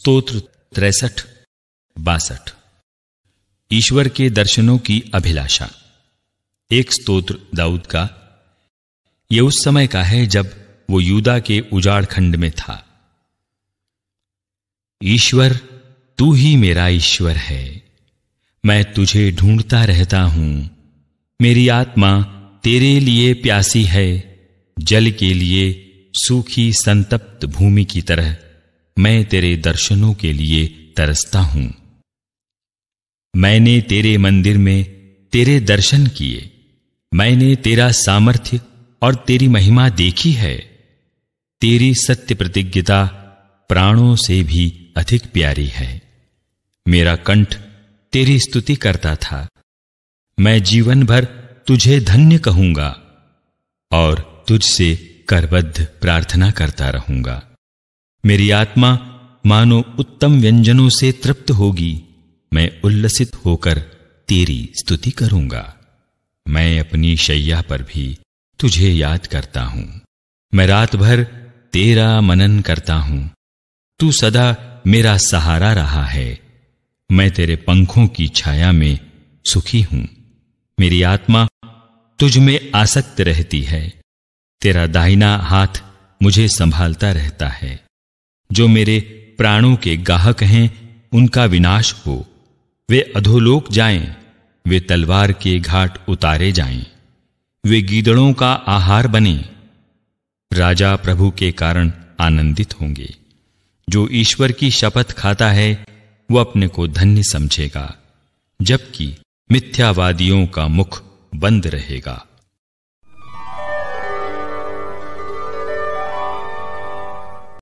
स्तोत्र तिरसठ बासठ ईश्वर के दर्शनों की अभिलाषा एक स्तोत्र दाऊद का यह उस समय का है जब वो यूदा के उजाड़ खंड में था ईश्वर तू ही मेरा ईश्वर है मैं तुझे ढूंढता रहता हूं मेरी आत्मा तेरे लिए प्यासी है जल के लिए सूखी संतप्त भूमि की तरह मैं तेरे दर्शनों के लिए तरसता हूं मैंने तेरे मंदिर में तेरे दर्शन किए मैंने तेरा सामर्थ्य और तेरी महिमा देखी है तेरी सत्य प्रतिज्ञता प्राणों से भी अधिक प्यारी है मेरा कंठ तेरी स्तुति करता था मैं जीवन भर तुझे धन्य कहूंगा और तुझसे करबद्ध प्रार्थना करता रहूंगा मेरी आत्मा मानो उत्तम व्यंजनों से तृप्त होगी मैं उल्लसित होकर तेरी स्तुति करूंगा मैं अपनी शैया पर भी तुझे याद करता हूं मैं रात भर तेरा मनन करता हूं तू सदा मेरा सहारा रहा है मैं तेरे पंखों की छाया में सुखी हूं मेरी आत्मा तुझ में आसक्त रहती है तेरा दाहिना हाथ मुझे संभालता रहता है जो मेरे प्राणों के गाहक हैं उनका विनाश हो वे अधोलोक जाएं, वे तलवार के घाट उतारे जाएं, वे गीदड़ों का आहार बने राजा प्रभु के कारण आनंदित होंगे जो ईश्वर की शपथ खाता है वो अपने को धन्य समझेगा जबकि मिथ्यावादियों का मुख बंद रहेगा